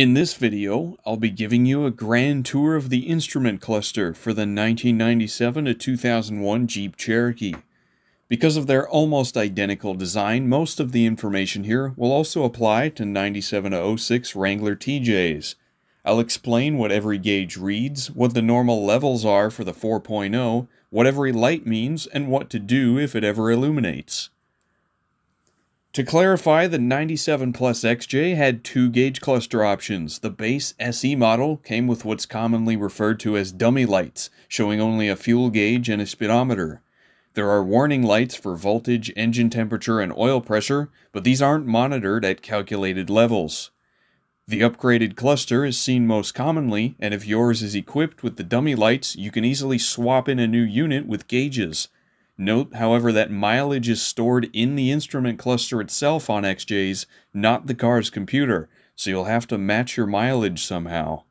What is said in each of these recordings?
In this video, I'll be giving you a grand tour of the instrument cluster for the 1997 to 2001 Jeep Cherokee. Because of their almost identical design, most of the information here will also apply to 97 to 06 Wrangler TJs. I'll explain what every gauge reads, what the normal levels are for the 4.0, what every light means, and what to do if it ever illuminates. To clarify, the 97 Plus XJ had two gauge cluster options. The base SE model came with what's commonly referred to as dummy lights, showing only a fuel gauge and a speedometer. There are warning lights for voltage, engine temperature, and oil pressure, but these aren't monitored at calculated levels. The upgraded cluster is seen most commonly, and if yours is equipped with the dummy lights, you can easily swap in a new unit with gauges. Note, however, that mileage is stored in the instrument cluster itself on XJs, not the car's computer, so you'll have to match your mileage somehow.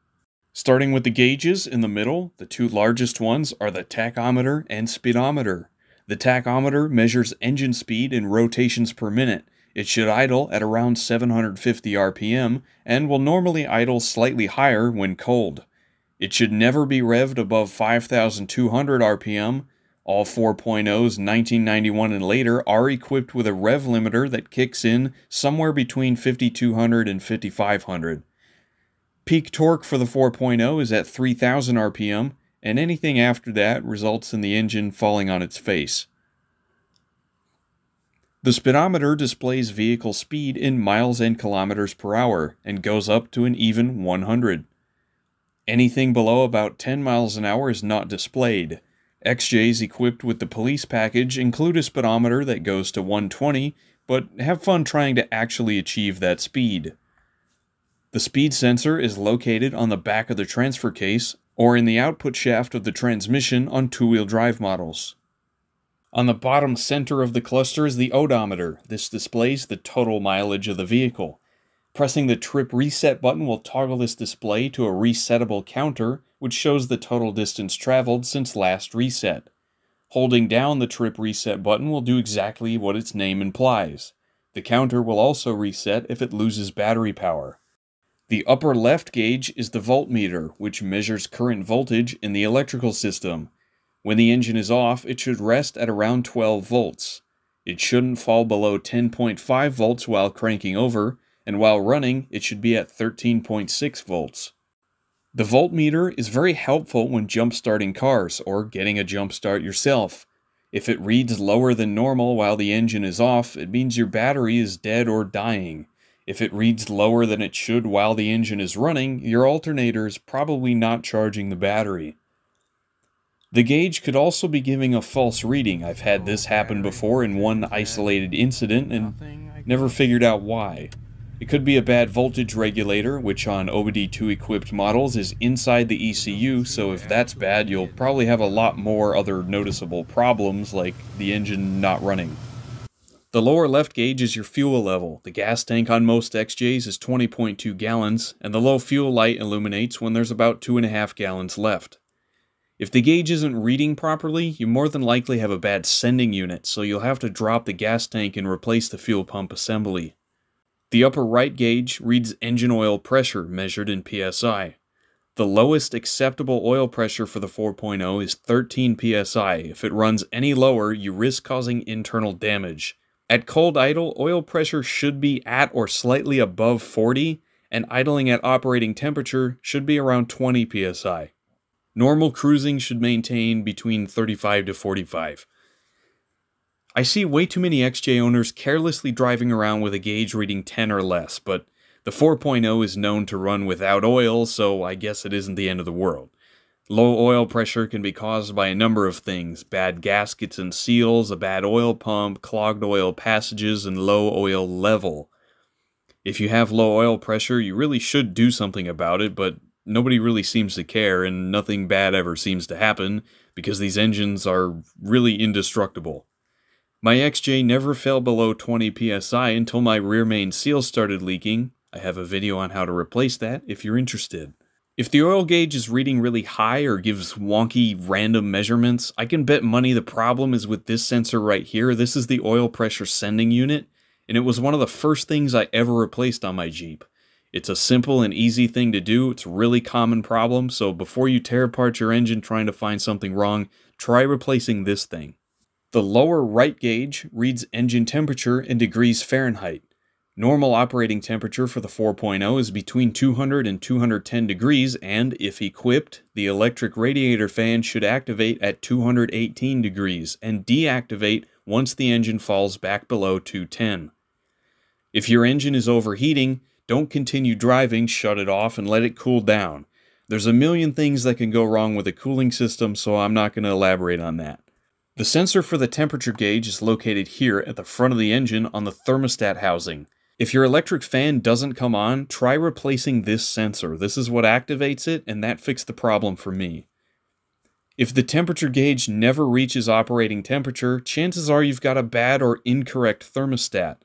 Starting with the gauges in the middle, the two largest ones are the tachometer and speedometer. The tachometer measures engine speed in rotations per minute. It should idle at around 750 RPM and will normally idle slightly higher when cold. It should never be revved above 5200 RPM all 4.0s 1991 and later are equipped with a rev limiter that kicks in somewhere between 5200 and 5500. Peak torque for the 4.0 is at 3000 RPM, and anything after that results in the engine falling on its face. The speedometer displays vehicle speed in miles and kilometers per hour and goes up to an even 100. Anything below about 10 miles an hour is not displayed, XJs equipped with the police package include a speedometer that goes to 120, but have fun trying to actually achieve that speed. The speed sensor is located on the back of the transfer case or in the output shaft of the transmission on two-wheel drive models. On the bottom center of the cluster is the odometer. This displays the total mileage of the vehicle. Pressing the trip reset button will toggle this display to a resettable counter, which shows the total distance traveled since last reset. Holding down the trip reset button will do exactly what its name implies. The counter will also reset if it loses battery power. The upper left gauge is the voltmeter, which measures current voltage in the electrical system. When the engine is off, it should rest at around 12 volts. It shouldn't fall below 10.5 volts while cranking over, and while running, it should be at 13.6 volts. The voltmeter is very helpful when jump starting cars or getting a jump start yourself. If it reads lower than normal while the engine is off, it means your battery is dead or dying. If it reads lower than it should while the engine is running, your alternator is probably not charging the battery. The gauge could also be giving a false reading. I've had this happen before in one isolated incident and never figured out why. It could be a bad voltage regulator, which on OBD2 equipped models is inside the ECU, so if that's bad, you'll probably have a lot more other noticeable problems like the engine not running. The lower left gauge is your fuel level. The gas tank on most XJs is 20.2 gallons, and the low fuel light illuminates when there's about 2.5 gallons left. If the gauge isn't reading properly, you more than likely have a bad sending unit, so you'll have to drop the gas tank and replace the fuel pump assembly. The upper right gauge reads engine oil pressure measured in PSI. The lowest acceptable oil pressure for the 4.0 is 13 PSI. If it runs any lower, you risk causing internal damage. At cold idle, oil pressure should be at or slightly above 40, and idling at operating temperature should be around 20 PSI. Normal cruising should maintain between 35 to 45. I see way too many XJ owners carelessly driving around with a gauge reading 10 or less, but the 4.0 is known to run without oil, so I guess it isn't the end of the world. Low oil pressure can be caused by a number of things bad gaskets and seals, a bad oil pump, clogged oil passages, and low oil level. If you have low oil pressure, you really should do something about it, but nobody really seems to care, and nothing bad ever seems to happen because these engines are really indestructible. My XJ never fell below 20 psi until my rear main seal started leaking. I have a video on how to replace that if you're interested. If the oil gauge is reading really high or gives wonky random measurements, I can bet money the problem is with this sensor right here. This is the oil pressure sending unit, and it was one of the first things I ever replaced on my Jeep. It's a simple and easy thing to do. It's a really common problem, so before you tear apart your engine trying to find something wrong, try replacing this thing. The lower right gauge reads engine temperature in degrees Fahrenheit. Normal operating temperature for the 4.0 is between 200 and 210 degrees, and if equipped, the electric radiator fan should activate at 218 degrees and deactivate once the engine falls back below 210. If your engine is overheating, don't continue driving, shut it off, and let it cool down. There's a million things that can go wrong with a cooling system, so I'm not going to elaborate on that. The sensor for the temperature gauge is located here at the front of the engine on the thermostat housing. If your electric fan doesn't come on, try replacing this sensor. This is what activates it, and that fixed the problem for me. If the temperature gauge never reaches operating temperature, chances are you've got a bad or incorrect thermostat.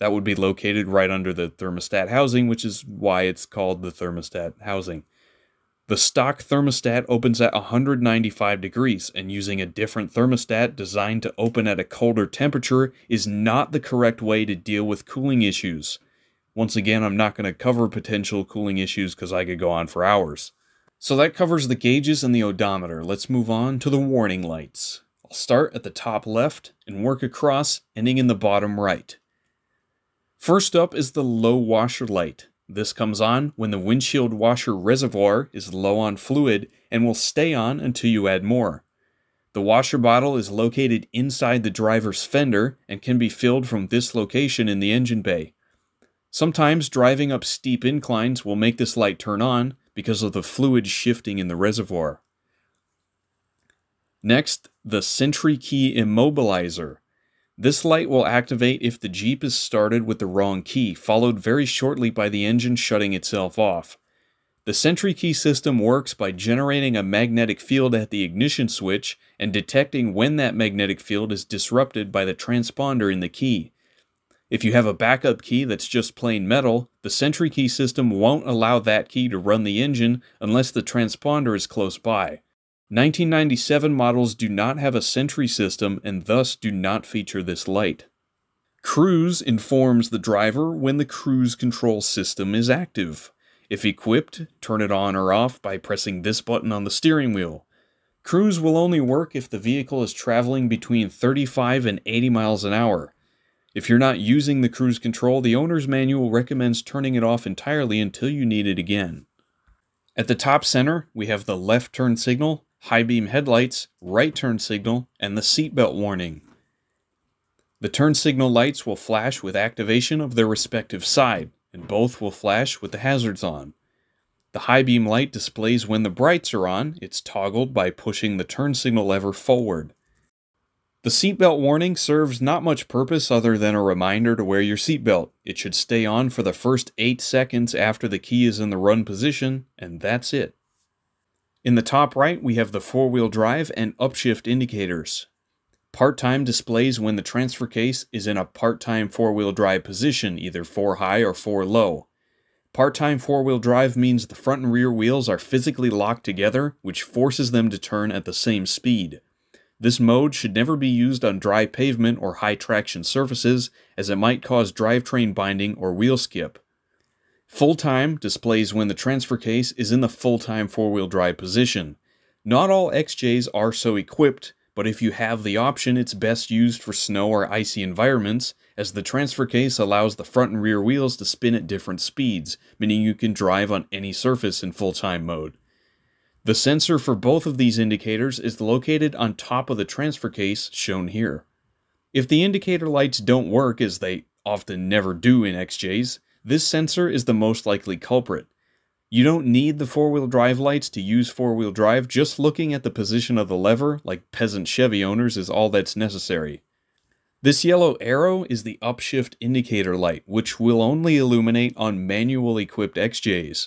That would be located right under the thermostat housing, which is why it's called the thermostat housing. The stock thermostat opens at 195 degrees, and using a different thermostat designed to open at a colder temperature is not the correct way to deal with cooling issues. Once again, I'm not going to cover potential cooling issues because I could go on for hours. So that covers the gauges and the odometer. Let's move on to the warning lights. I'll start at the top left and work across, ending in the bottom right. First up is the low washer light. This comes on when the windshield washer reservoir is low on fluid and will stay on until you add more. The washer bottle is located inside the driver's fender and can be filled from this location in the engine bay. Sometimes driving up steep inclines will make this light turn on because of the fluid shifting in the reservoir. Next, the Sentry Key Immobilizer this light will activate if the Jeep is started with the wrong key, followed very shortly by the engine shutting itself off. The Sentry Key system works by generating a magnetic field at the ignition switch and detecting when that magnetic field is disrupted by the transponder in the key. If you have a backup key that's just plain metal, the Sentry Key system won't allow that key to run the engine unless the transponder is close by. 1997 models do not have a sentry system and thus do not feature this light. Cruise informs the driver when the cruise control system is active. If equipped, turn it on or off by pressing this button on the steering wheel. Cruise will only work if the vehicle is traveling between 35 and 80 miles an hour. If you're not using the cruise control, the owner's manual recommends turning it off entirely until you need it again. At the top center, we have the left turn signal high beam headlights, right turn signal, and the seatbelt warning. The turn signal lights will flash with activation of their respective side, and both will flash with the hazards on. The high beam light displays when the brights are on, it's toggled by pushing the turn signal lever forward. The seatbelt warning serves not much purpose other than a reminder to wear your seatbelt. It should stay on for the first 8 seconds after the key is in the run position, and that's it. In the top right, we have the four-wheel drive and upshift indicators. Part-time displays when the transfer case is in a part-time four-wheel drive position, either 4 high or 4 low. Part-time four-wheel drive means the front and rear wheels are physically locked together, which forces them to turn at the same speed. This mode should never be used on dry pavement or high traction surfaces, as it might cause drivetrain binding or wheel skip. Full time displays when the transfer case is in the full time four wheel drive position. Not all XJs are so equipped, but if you have the option, it's best used for snow or icy environments, as the transfer case allows the front and rear wheels to spin at different speeds, meaning you can drive on any surface in full time mode. The sensor for both of these indicators is located on top of the transfer case, shown here. If the indicator lights don't work, as they often never do in XJs, this sensor is the most likely culprit. You don't need the four-wheel drive lights to use four-wheel drive, just looking at the position of the lever, like peasant Chevy owners, is all that's necessary. This yellow arrow is the upshift indicator light, which will only illuminate on manual equipped XJs.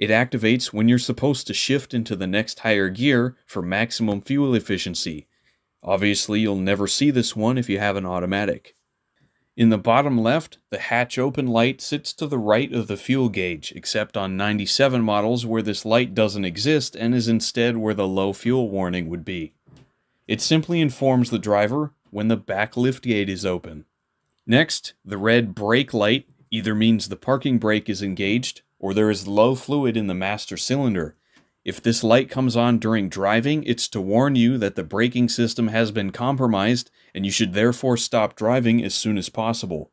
It activates when you're supposed to shift into the next higher gear for maximum fuel efficiency. Obviously, you'll never see this one if you have an automatic. In the bottom left, the hatch open light sits to the right of the fuel gauge, except on 97 models where this light doesn't exist and is instead where the low fuel warning would be. It simply informs the driver when the back lift gate is open. Next, the red brake light either means the parking brake is engaged or there is low fluid in the master cylinder, if this light comes on during driving, it's to warn you that the braking system has been compromised and you should therefore stop driving as soon as possible.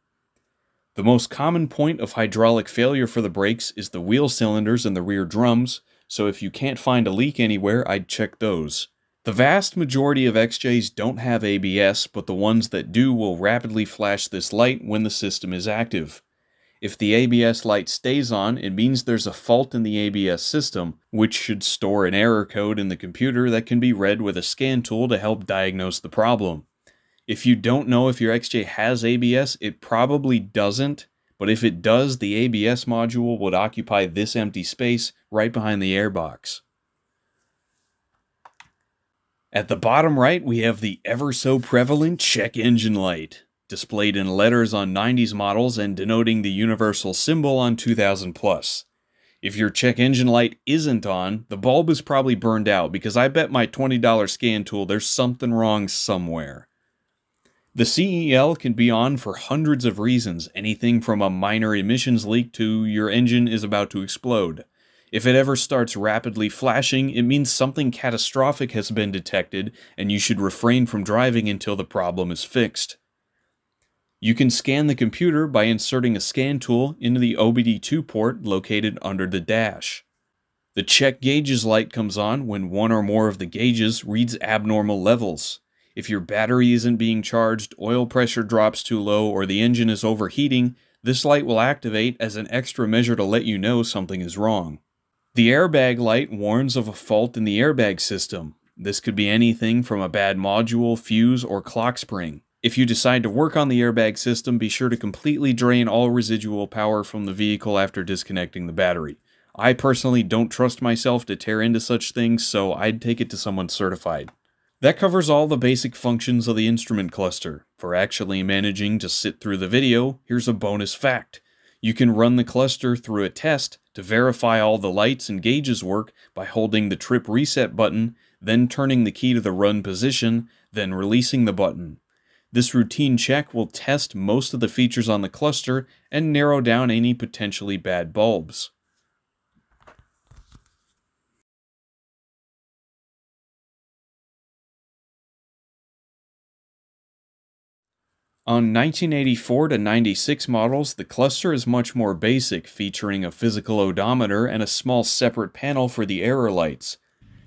The most common point of hydraulic failure for the brakes is the wheel cylinders and the rear drums, so if you can't find a leak anywhere, I'd check those. The vast majority of XJs don't have ABS, but the ones that do will rapidly flash this light when the system is active. If the ABS light stays on, it means there's a fault in the ABS system, which should store an error code in the computer that can be read with a scan tool to help diagnose the problem. If you don't know if your XJ has ABS, it probably doesn't, but if it does, the ABS module would occupy this empty space right behind the airbox. At the bottom right, we have the ever so prevalent check engine light displayed in letters on 90s models and denoting the universal symbol on 2000 plus. If your check engine light isn't on, the bulb is probably burned out because I bet my $20 scan tool there's something wrong somewhere. The CEL can be on for hundreds of reasons, anything from a minor emissions leak to your engine is about to explode. If it ever starts rapidly flashing, it means something catastrophic has been detected and you should refrain from driving until the problem is fixed. You can scan the computer by inserting a scan tool into the OBD2 port located under the dash. The check gauges light comes on when one or more of the gauges reads abnormal levels. If your battery isn't being charged, oil pressure drops too low, or the engine is overheating, this light will activate as an extra measure to let you know something is wrong. The airbag light warns of a fault in the airbag system. This could be anything from a bad module, fuse, or clock spring. If you decide to work on the airbag system, be sure to completely drain all residual power from the vehicle after disconnecting the battery. I personally don't trust myself to tear into such things, so I'd take it to someone certified. That covers all the basic functions of the instrument cluster. For actually managing to sit through the video, here's a bonus fact. You can run the cluster through a test to verify all the lights and gauges work by holding the trip reset button, then turning the key to the run position, then releasing the button. This routine check will test most of the features on the cluster and narrow down any potentially bad bulbs. On 1984 to 96 models, the cluster is much more basic, featuring a physical odometer and a small separate panel for the error lights.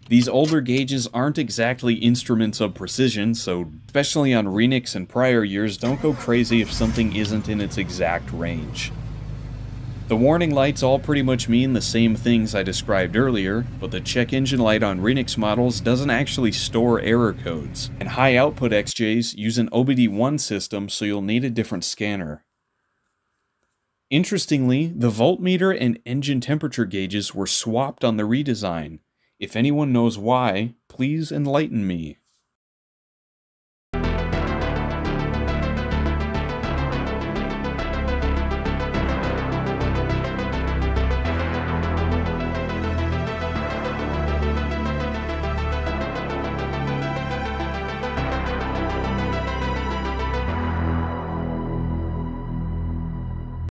These older gauges aren't exactly instruments of precision, so especially on Renix and prior years, don't go crazy if something isn't in its exact range. The warning lights all pretty much mean the same things I described earlier, but the check engine light on Renix models doesn't actually store error codes, and high output XJs use an OBD1 system so you'll need a different scanner. Interestingly, the voltmeter and engine temperature gauges were swapped on the redesign, if anyone knows why, please enlighten me.